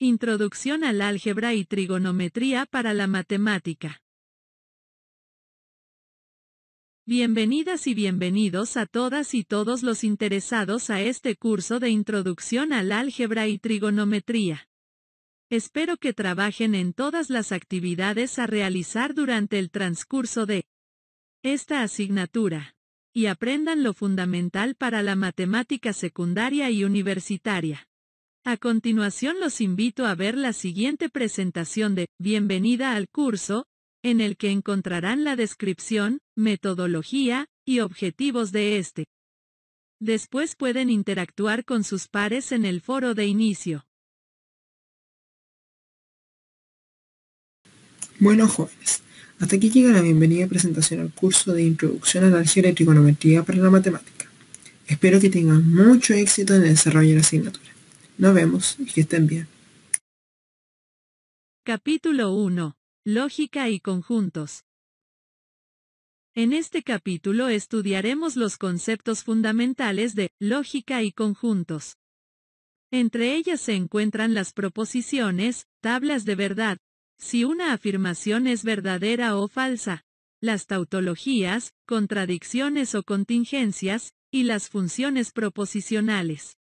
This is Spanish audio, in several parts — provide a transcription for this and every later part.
Introducción al álgebra y trigonometría para la matemática. Bienvenidas y bienvenidos a todas y todos los interesados a este curso de Introducción al álgebra y trigonometría. Espero que trabajen en todas las actividades a realizar durante el transcurso de esta asignatura y aprendan lo fundamental para la matemática secundaria y universitaria. A continuación los invito a ver la siguiente presentación de Bienvenida al curso, en el que encontrarán la descripción, metodología y objetivos de este. Después pueden interactuar con sus pares en el foro de inicio. Bueno jóvenes, hasta aquí llega la bienvenida presentación al curso de Introducción la Álgebra y Trigonometría para la Matemática. Espero que tengan mucho éxito en el desarrollo de la asignatura. Nos vemos y que estén bien. Capítulo 1. Lógica y conjuntos. En este capítulo estudiaremos los conceptos fundamentales de lógica y conjuntos. Entre ellas se encuentran las proposiciones, tablas de verdad, si una afirmación es verdadera o falsa, las tautologías, contradicciones o contingencias, y las funciones proposicionales.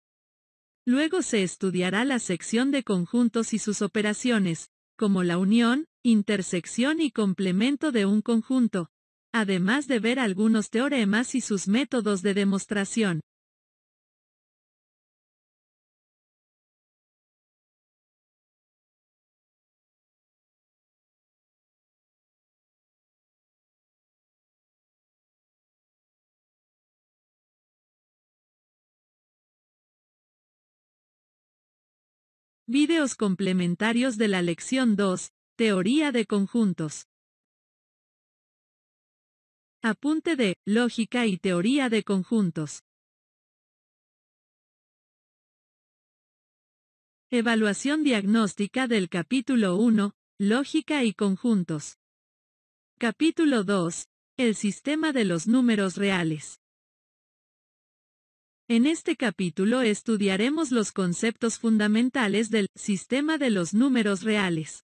Luego se estudiará la sección de conjuntos y sus operaciones, como la unión, intersección y complemento de un conjunto, además de ver algunos teoremas y sus métodos de demostración. Videos complementarios de la lección 2, Teoría de conjuntos. Apunte de Lógica y Teoría de conjuntos. Evaluación diagnóstica del capítulo 1, Lógica y conjuntos. Capítulo 2, El sistema de los números reales. En este capítulo estudiaremos los conceptos fundamentales del sistema de los números reales.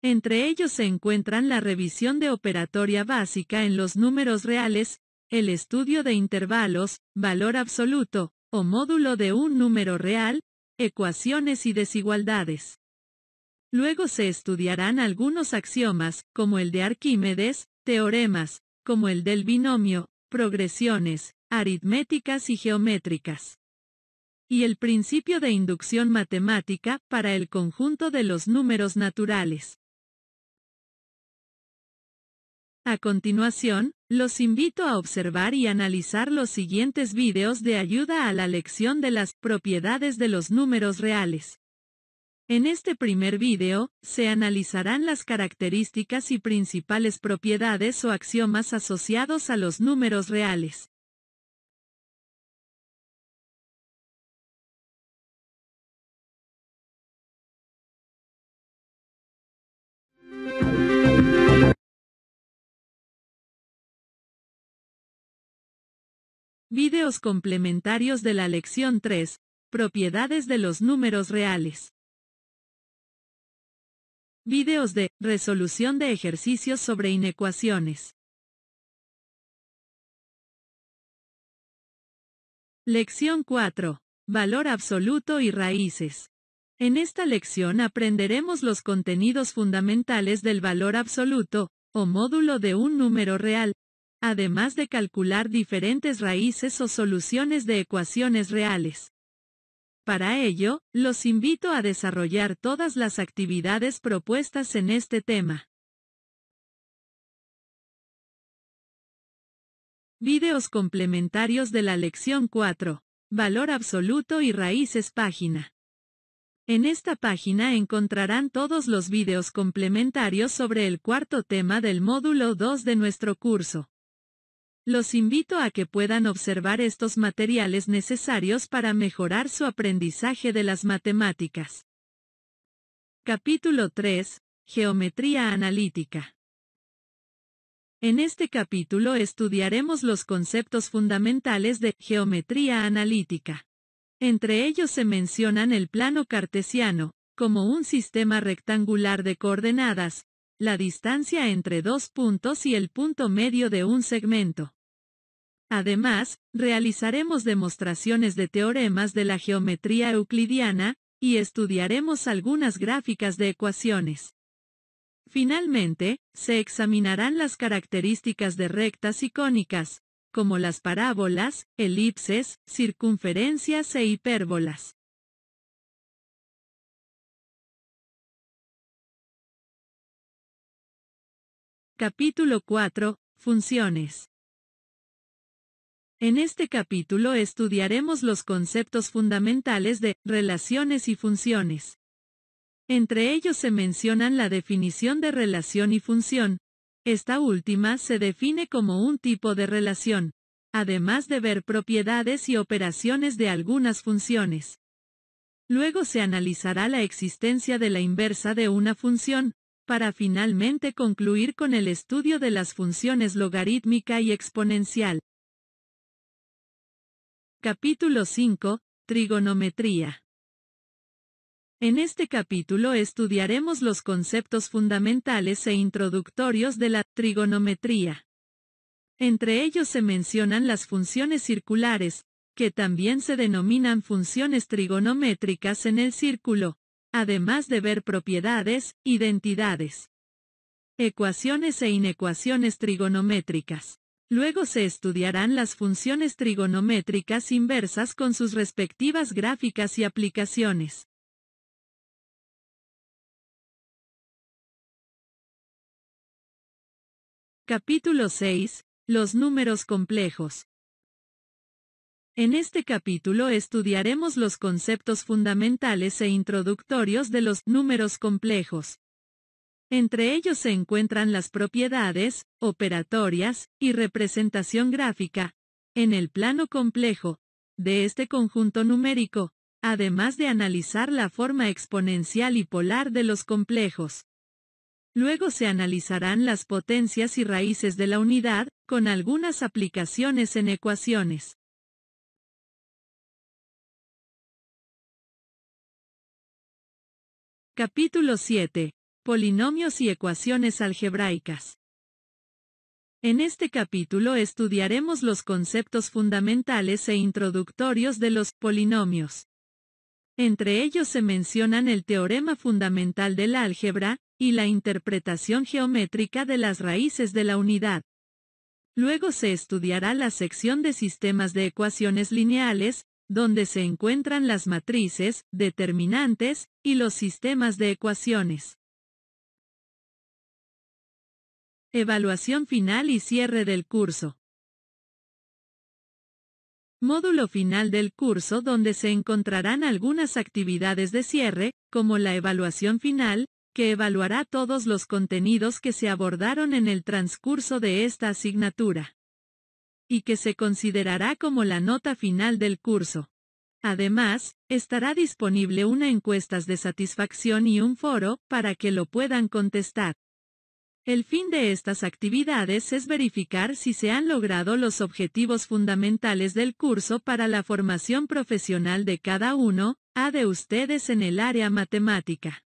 Entre ellos se encuentran la revisión de operatoria básica en los números reales, el estudio de intervalos, valor absoluto, o módulo de un número real, ecuaciones y desigualdades. Luego se estudiarán algunos axiomas, como el de Arquímedes, teoremas, como el del binomio, progresiones, aritméticas y geométricas. Y el principio de inducción matemática para el conjunto de los números naturales. A continuación, los invito a observar y analizar los siguientes vídeos de ayuda a la lección de las propiedades de los números reales. En este primer vídeo, se analizarán las características y principales propiedades o axiomas asociados a los números reales. Vídeos complementarios de la lección 3. Propiedades de los números reales. Vídeos de resolución de ejercicios sobre inecuaciones. Lección 4. Valor absoluto y raíces. En esta lección aprenderemos los contenidos fundamentales del valor absoluto, o módulo de un número real, además de calcular diferentes raíces o soluciones de ecuaciones reales. Para ello, los invito a desarrollar todas las actividades propuestas en este tema. Videos complementarios de la lección 4. Valor absoluto y raíces página. En esta página encontrarán todos los videos complementarios sobre el cuarto tema del módulo 2 de nuestro curso. Los invito a que puedan observar estos materiales necesarios para mejorar su aprendizaje de las matemáticas. Capítulo 3. Geometría analítica. En este capítulo estudiaremos los conceptos fundamentales de geometría analítica. Entre ellos se mencionan el plano cartesiano, como un sistema rectangular de coordenadas, la distancia entre dos puntos y el punto medio de un segmento. Además, realizaremos demostraciones de teoremas de la geometría euclidiana, y estudiaremos algunas gráficas de ecuaciones. Finalmente, se examinarán las características de rectas y cónicas, como las parábolas, elipses, circunferencias e hipérbolas. Capítulo 4. Funciones. En este capítulo estudiaremos los conceptos fundamentales de relaciones y funciones. Entre ellos se mencionan la definición de relación y función. Esta última se define como un tipo de relación, además de ver propiedades y operaciones de algunas funciones. Luego se analizará la existencia de la inversa de una función, para finalmente concluir con el estudio de las funciones logarítmica y exponencial. Capítulo 5. Trigonometría. En este capítulo estudiaremos los conceptos fundamentales e introductorios de la trigonometría. Entre ellos se mencionan las funciones circulares, que también se denominan funciones trigonométricas en el círculo, además de ver propiedades, identidades, ecuaciones e inecuaciones trigonométricas. Luego se estudiarán las funciones trigonométricas inversas con sus respectivas gráficas y aplicaciones. Capítulo 6. Los números complejos. En este capítulo estudiaremos los conceptos fundamentales e introductorios de los números complejos. Entre ellos se encuentran las propiedades, operatorias, y representación gráfica, en el plano complejo, de este conjunto numérico, además de analizar la forma exponencial y polar de los complejos. Luego se analizarán las potencias y raíces de la unidad, con algunas aplicaciones en ecuaciones. Capítulo 7. Polinomios y ecuaciones algebraicas. En este capítulo estudiaremos los conceptos fundamentales e introductorios de los polinomios. Entre ellos se mencionan el teorema fundamental de la álgebra y la interpretación geométrica de las raíces de la unidad. Luego se estudiará la sección de sistemas de ecuaciones lineales, donde se encuentran las matrices, determinantes, y los sistemas de ecuaciones. Evaluación final y cierre del curso. Módulo final del curso donde se encontrarán algunas actividades de cierre, como la evaluación final, que evaluará todos los contenidos que se abordaron en el transcurso de esta asignatura y que se considerará como la nota final del curso. Además, estará disponible una encuestas de satisfacción y un foro para que lo puedan contestar. El fin de estas actividades es verificar si se han logrado los objetivos fundamentales del curso para la formación profesional de cada uno, a de ustedes en el área matemática.